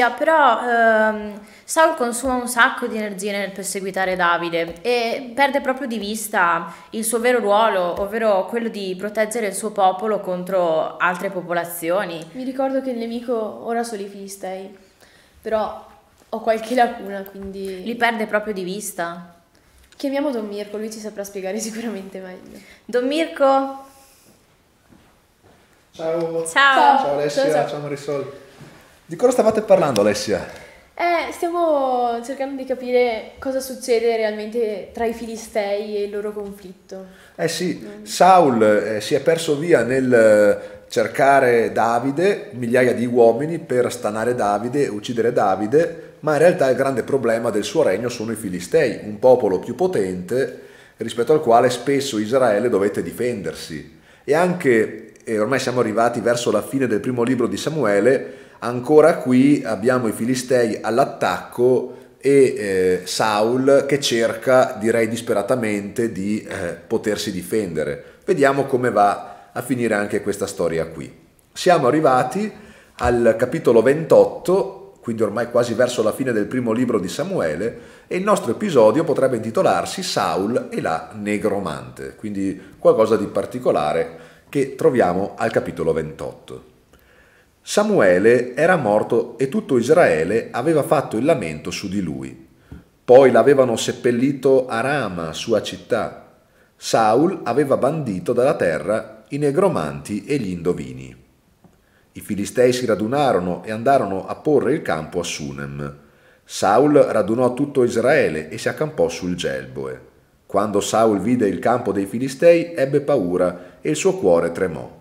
Alessia, però ehm, Saul consuma un sacco di energie nel perseguitare Davide e perde proprio di vista il suo vero ruolo, ovvero quello di proteggere il suo popolo contro altre popolazioni. Mi ricordo che il nemico ora sono i Filistei, però ho qualche lacuna, quindi... Li perde proprio di vista. Chiamiamo Don Mirko, lui ci saprà spiegare sicuramente meglio. Don Mirko! Ciao! Ciao! Ciao, ciao Alessia, ciao, ciao. ciao Marisol! Di cosa stavate parlando, Alessia? Eh, stiamo cercando di capire cosa succede realmente tra i Filistei e il loro conflitto. Eh sì, mm. Saul eh, si è perso via nel eh, cercare Davide, migliaia di uomini per stanare Davide, uccidere Davide, ma in realtà il grande problema del suo regno sono i Filistei, un popolo più potente rispetto al quale spesso Israele dovette difendersi. E anche, e ormai siamo arrivati verso la fine del primo libro di Samuele, ancora qui abbiamo i Filistei all'attacco e eh, Saul che cerca, direi disperatamente, di eh, potersi difendere. Vediamo come va a finire anche questa storia qui. Siamo arrivati al capitolo 28, quindi ormai quasi verso la fine del primo libro di Samuele, e il nostro episodio potrebbe intitolarsi Saul e la negromante, quindi qualcosa di particolare che troviamo al capitolo 28. Samuele era morto e tutto Israele aveva fatto il lamento su di lui. Poi l'avevano seppellito a Rama, sua città. Saul aveva bandito dalla terra i negromanti e gli indovini. I filistei si radunarono e andarono a porre il campo a Sunem. Saul radunò tutto Israele e si accampò sul Gelboe. Quando Saul vide il campo dei filistei ebbe paura e il suo cuore tremò.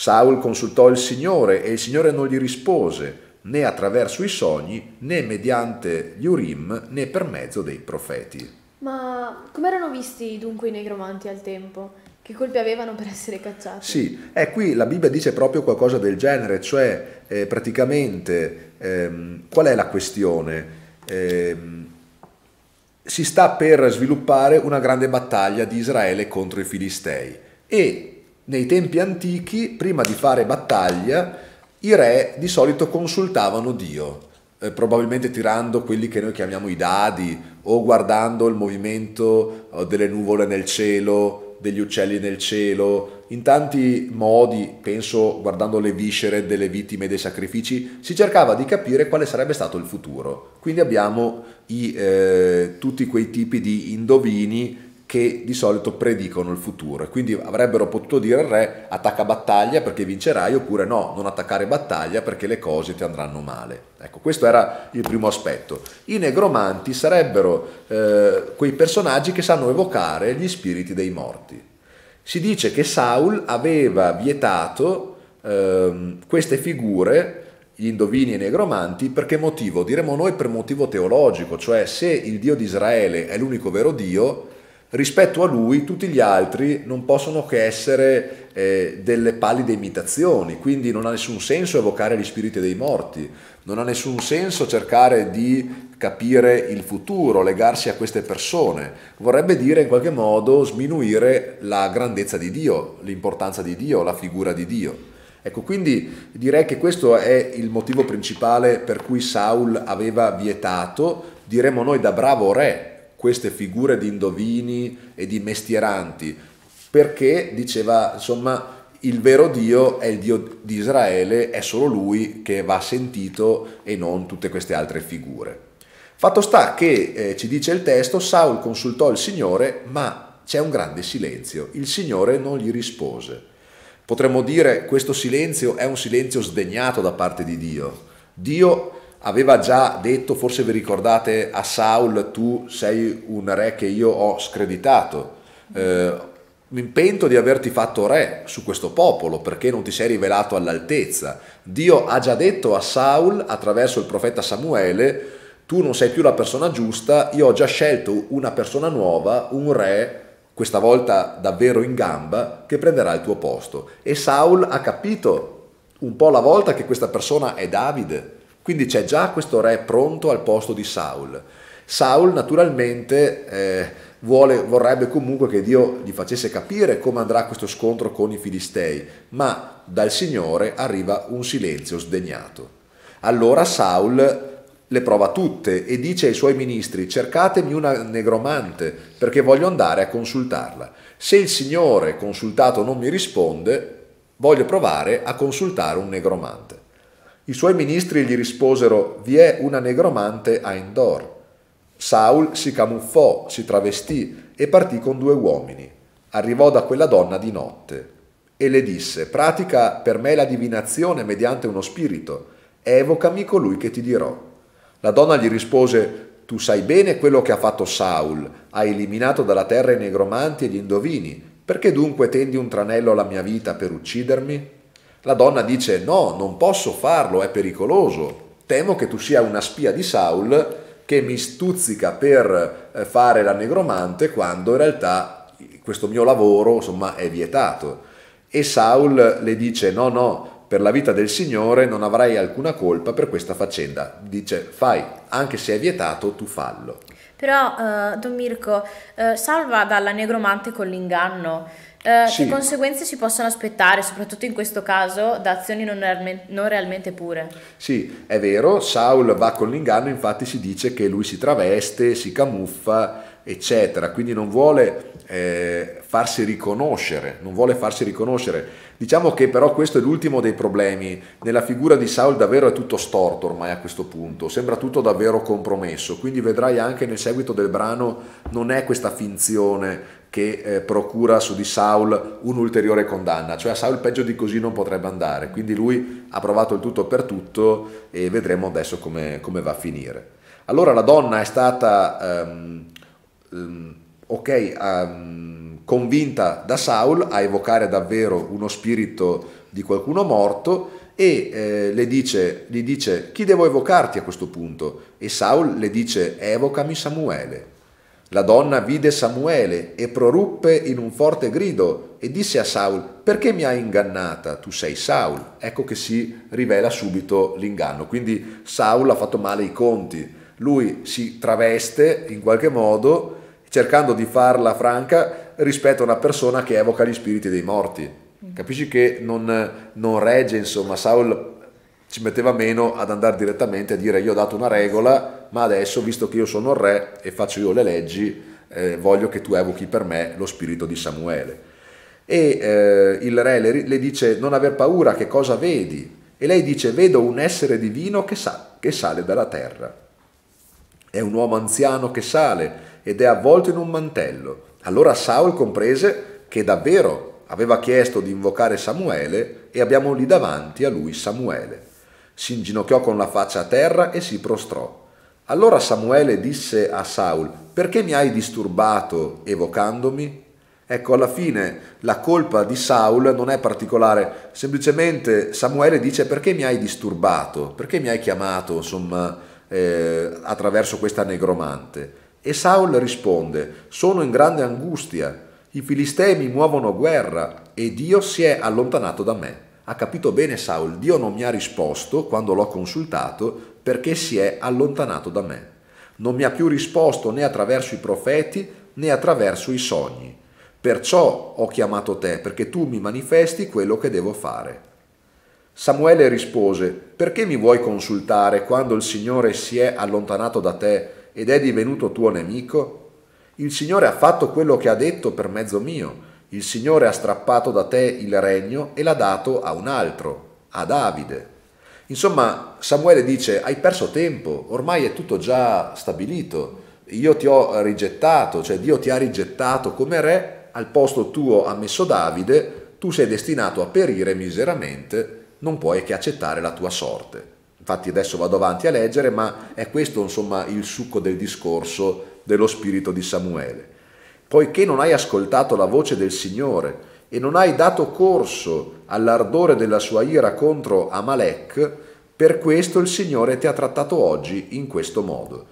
Saul consultò il Signore e il Signore non gli rispose, né attraverso i sogni, né mediante gli Urim, né per mezzo dei profeti. Ma come erano visti dunque i negromanti al tempo? Che colpi avevano per essere cacciati? Sì, eh, qui la Bibbia dice proprio qualcosa del genere, cioè eh, praticamente ehm, qual è la questione? Eh, si sta per sviluppare una grande battaglia di Israele contro i Filistei e nei tempi antichi, prima di fare battaglia, i re di solito consultavano Dio, eh, probabilmente tirando quelli che noi chiamiamo i dadi o guardando il movimento eh, delle nuvole nel cielo, degli uccelli nel cielo, in tanti modi, penso guardando le viscere delle vittime dei sacrifici, si cercava di capire quale sarebbe stato il futuro. Quindi abbiamo i, eh, tutti quei tipi di indovini che di solito predicono il futuro e quindi avrebbero potuto dire al re attacca battaglia perché vincerai oppure no, non attaccare battaglia perché le cose ti andranno male. Ecco, questo era il primo aspetto. I negromanti sarebbero eh, quei personaggi che sanno evocare gli spiriti dei morti. Si dice che Saul aveva vietato eh, queste figure gli indovini e i negromanti, per che motivo? Diremo noi per motivo teologico, cioè se il Dio di Israele è l'unico vero Dio, rispetto a lui tutti gli altri non possono che essere eh, delle pallide imitazioni, quindi non ha nessun senso evocare gli spiriti dei morti, non ha nessun senso cercare di capire il futuro, legarsi a queste persone, vorrebbe dire in qualche modo sminuire la grandezza di Dio, l'importanza di Dio, la figura di Dio. Ecco, quindi direi che questo è il motivo principale per cui Saul aveva vietato, diremmo noi da bravo re, queste figure di indovini e di mestieranti, perché diceva, insomma, il vero Dio è il Dio di Israele, è solo lui che va sentito e non tutte queste altre figure. Fatto sta che, eh, ci dice il testo, Saul consultò il Signore, ma c'è un grande silenzio, il Signore non gli rispose. Potremmo dire questo silenzio è un silenzio sdegnato da parte di Dio. Dio aveva già detto, forse vi ricordate, a Saul tu sei un re che io ho screditato. Eh, mi pento di averti fatto re su questo popolo perché non ti sei rivelato all'altezza. Dio ha già detto a Saul attraverso il profeta Samuele, tu non sei più la persona giusta, io ho già scelto una persona nuova, un re, questa volta davvero in gamba, che prenderà il tuo posto. E Saul ha capito un po' alla volta che questa persona è Davide quindi c'è già questo re pronto al posto di Saul. Saul naturalmente eh, vuole, vorrebbe comunque che Dio gli facesse capire come andrà questo scontro con i Filistei, ma dal Signore arriva un silenzio sdegnato. Allora Saul le prova tutte e dice ai suoi ministri cercatemi una negromante perché voglio andare a consultarla. Se il Signore consultato non mi risponde, voglio provare a consultare un negromante. I suoi ministri gli risposero, vi è una negromante a Endor. Saul si camuffò, si travestì e partì con due uomini. Arrivò da quella donna di notte e le disse, pratica per me la divinazione mediante uno spirito, evocami colui che ti dirò. La donna gli rispose, tu sai bene quello che ha fatto Saul, ha eliminato dalla terra i negromanti e gli indovini, perché dunque tendi un tranello alla mia vita per uccidermi? La donna dice no, non posso farlo, è pericoloso. Temo che tu sia una spia di Saul che mi stuzzica per eh, fare la negromante quando in realtà questo mio lavoro insomma, è vietato. E Saul le dice no, no, per la vita del Signore non avrai alcuna colpa per questa faccenda. Dice fai, anche se è vietato tu fallo. Però, uh, Don Mirko, uh, salva dalla negromante con l'inganno. Eh, sì. Che conseguenze si possono aspettare, soprattutto in questo caso, da azioni non, realme non realmente pure? Sì, è vero, Saul va con l'inganno, infatti si dice che lui si traveste, si camuffa, eccetera, quindi non vuole eh, farsi riconoscere, non vuole farsi riconoscere. Diciamo che però questo è l'ultimo dei problemi, nella figura di Saul davvero è tutto storto ormai a questo punto, sembra tutto davvero compromesso, quindi vedrai anche nel seguito del brano non è questa finzione che eh, procura su di Saul un'ulteriore condanna, cioè a Saul peggio di così non potrebbe andare, quindi lui ha provato il tutto per tutto e vedremo adesso come, come va a finire. Allora la donna è stata um, um, okay, um, convinta da Saul a evocare davvero uno spirito di qualcuno morto e eh, le dice, gli dice chi devo evocarti a questo punto? E Saul le dice evocami Samuele. La donna vide Samuele e proruppe in un forte grido e disse a Saul, perché mi hai ingannata? Tu sei Saul. Ecco che si rivela subito l'inganno. Quindi Saul ha fatto male i conti. Lui si traveste in qualche modo cercando di farla franca rispetto a una persona che evoca gli spiriti dei morti. Mm. Capisci che non, non regge, insomma, Saul ci metteva meno ad andare direttamente a dire io ho dato una regola, ma adesso visto che io sono il re e faccio io le leggi, eh, voglio che tu evochi per me lo spirito di Samuele. E eh, il re le, le, dice non aver paura, che cosa vedi? E lei dice vedo un essere divino che, sa, che sale dalla terra. È un uomo anziano che sale ed è avvolto in un mantello. Allora Saul comprese che davvero aveva chiesto di invocare Samuele e abbiamo lì davanti a lui Samuele. Si inginocchiò con la faccia a terra e si prostrò. Allora Samuele disse a Saul, perché mi hai disturbato evocandomi? Ecco, alla fine la colpa di Saul non è particolare, semplicemente Samuele dice perché mi hai disturbato, perché mi hai chiamato, insomma, eh, attraverso questa negromante. E Saul risponde, sono in grande angustia, i Filistei mi muovono guerra e Dio si è allontanato da me. Ha capito bene Saul, Dio non mi ha risposto quando l'ho consultato perché si è allontanato da me. Non mi ha più risposto né attraverso i profeti né attraverso i sogni. Perciò ho chiamato te, perché tu mi manifesti quello che devo fare. Samuele rispose, perché mi vuoi consultare quando il Signore si è allontanato da te ed è divenuto tuo nemico? Il Signore ha fatto quello che ha detto per mezzo mio il Signore ha strappato da te il regno e l'ha dato a un altro, a Davide. Insomma, Samuele dice, hai perso tempo, ormai è tutto già stabilito, io ti ho rigettato, cioè Dio ti ha rigettato come re, al posto tuo ha messo Davide, tu sei destinato a perire miseramente, non puoi che accettare la tua sorte. Infatti adesso vado avanti a leggere, ma è questo insomma il succo del discorso dello spirito di Samuele poiché non hai ascoltato la voce del Signore e non hai dato corso all'ardore della sua ira contro Amalek, per questo il Signore ti ha trattato oggi in questo modo.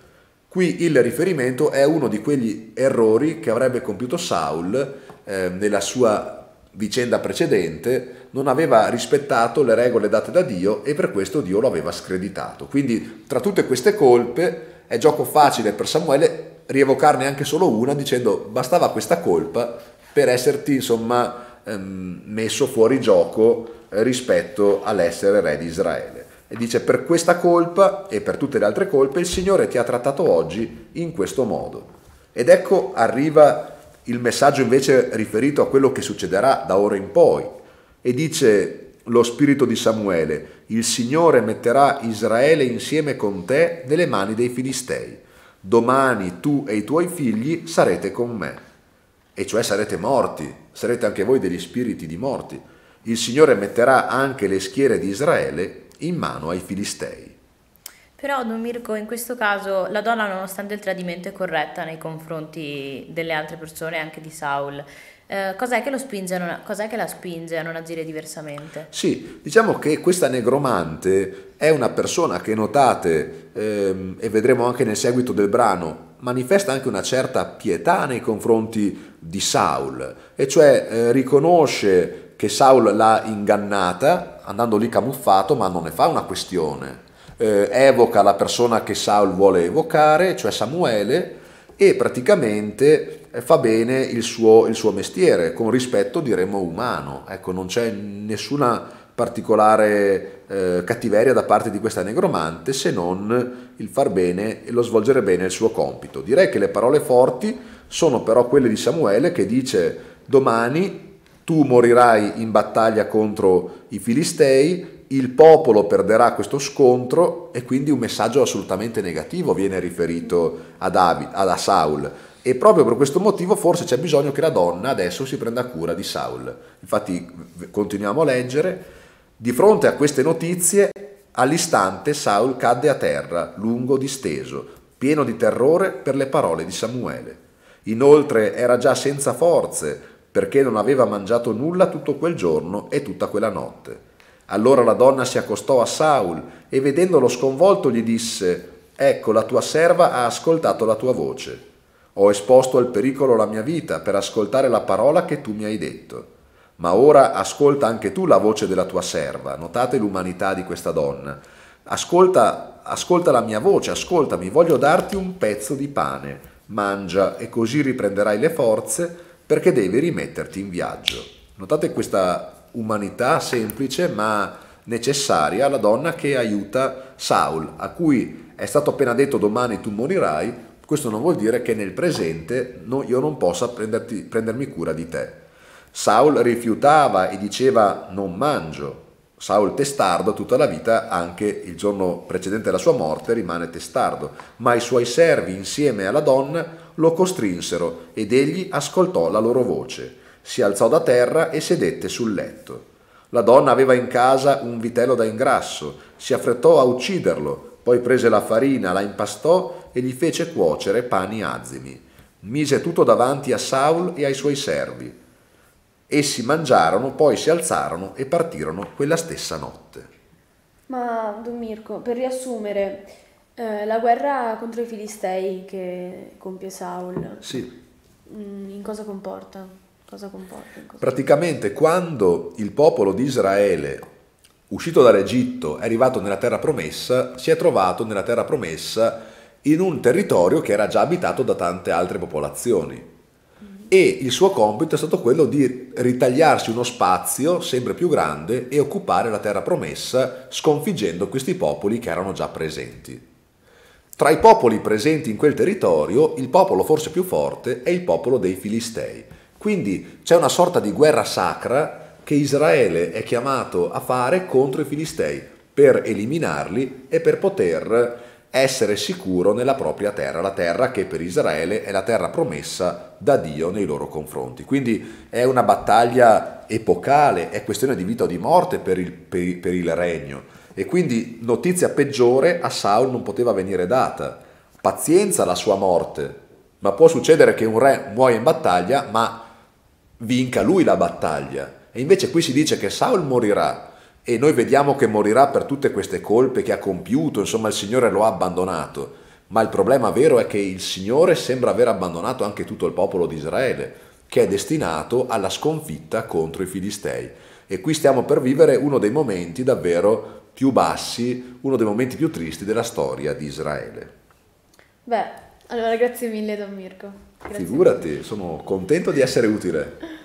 Qui il riferimento è uno di quegli errori che avrebbe compiuto Saul eh, nella sua vicenda precedente, non aveva rispettato le regole date da Dio e per questo Dio lo aveva screditato. Quindi tra tutte queste colpe è gioco facile per Samuele rievocarne anche solo una dicendo bastava questa colpa per esserti insomma ehm, messo fuori gioco eh, rispetto all'essere re di Israele. E dice per questa colpa e per tutte le altre colpe il Signore ti ha trattato oggi in questo modo. Ed ecco arriva il messaggio invece riferito a quello che succederà da ora in poi. E dice lo spirito di Samuele, il Signore metterà Israele insieme con te nelle mani dei Filistei domani tu e i tuoi figli sarete con me, e cioè sarete morti, sarete anche voi degli spiriti di morti. Il Signore metterà anche le schiere di Israele in mano ai Filistei. Però Don Mirko, in questo caso la donna, nonostante il tradimento, è corretta nei confronti delle altre persone, anche di Saul. Eh, cos'è, che a, cos'è, che la spinge a non agire diversamente? Sì, diciamo che questa negromante è una persona che notate ehm, e vedremo anche nel seguito del brano manifesta anche una certa pietà nei confronti di Saul e cioè eh, riconosce che Saul l'ha ingannata andando lì camuffato ma non ne fa una questione eh, evoca la persona che Saul vuole evocare cioè Samuele e praticamente eh, fa bene il suo, il suo mestiere, con rispetto diremmo umano. Ecco, non c'è nessuna particolare eh, cattiveria da parte di questa negromante se non il far bene e lo svolgere bene il suo compito. Direi che le parole forti sono però quelle di Samuele che dice domani tu morirai in battaglia contro i Filistei, il popolo perderà questo scontro e quindi un messaggio assolutamente negativo viene riferito a, David, a Saul. E proprio per questo motivo forse c'è bisogno che la donna adesso si prenda cura di Saul. Infatti continuiamo a leggere. Di fronte a queste notizie, all'istante Saul cadde a terra, lungo disteso, pieno di terrore per le parole di Samuele. Inoltre era già senza forze, perché non aveva mangiato nulla tutto quel giorno e tutta quella notte. Allora la donna si accostò a Saul e vedendolo sconvolto gli disse, Ecco, la tua serva ha ascoltato la tua voce. Ho esposto al pericolo la mia vita per ascoltare la parola che tu mi hai detto. Ma ora ascolta anche tu la voce della tua serva. Notate l'umanità di questa donna. Ascolta, ascolta la mia voce, ascoltami, voglio darti un pezzo di pane. Mangia e così riprenderai le forze perché devi rimetterti in viaggio. Notate questa umanità semplice ma necessaria, la donna che aiuta Saul, a cui è stato appena detto domani tu morirai, questo non vuol dire che nel presente io non possa prenderti, prendermi cura di te. Saul rifiutava e diceva non mangio. Saul testardo tutta la vita, anche il giorno precedente alla sua morte, rimane testardo, ma i suoi servi insieme alla donna lo costrinsero ed egli ascoltò la loro voce si alzò da terra e sedette sul letto. La donna aveva in casa un vitello da ingrasso, si affrettò a ucciderlo, poi prese la farina, la impastò e gli fece cuocere pani azimi. Mise tutto davanti a Saul e ai suoi servi. Essi mangiarono, poi si alzarono e partirono quella stessa notte. Ma, Don Mirko, per riassumere, eh, la guerra contro i Filistei che compie Saul, sì. Mm, in cosa comporta? Cosa comporta? Praticamente quando il popolo di Israele, uscito dall'Egitto, è arrivato nella terra promessa, si è trovato nella terra promessa in un territorio che era già abitato da tante altre popolazioni mm. e il suo compito è stato quello di ritagliarsi uno spazio sempre più grande e occupare la terra promessa sconfiggendo questi popoli che erano già presenti. Tra i popoli presenti in quel territorio, il popolo forse più forte è il popolo dei Filistei, quindi c'è una sorta di guerra sacra che Israele è chiamato a fare contro i Filistei per eliminarli e per poter essere sicuro nella propria terra, la terra che per Israele è la terra promessa da Dio nei loro confronti. Quindi è una battaglia epocale, è questione di vita o di morte per il, per, per il regno. E quindi notizia peggiore a Saul non poteva venire data. Pazienza la sua morte, ma può succedere che un re muoia in battaglia, ma vinca lui la battaglia. E invece qui si dice che Saul morirà e noi vediamo che morirà per tutte queste colpe che ha compiuto, insomma il Signore lo ha abbandonato. Ma il problema vero è che il Signore sembra aver abbandonato anche tutto il popolo di Israele, che è destinato alla sconfitta contro i Filistei. E qui stiamo per vivere uno dei momenti davvero più bassi, uno dei momenti più tristi della storia di Israele. Beh, allora, grazie mille Don Mirko. Grazie Figurati, sono contento di essere utile.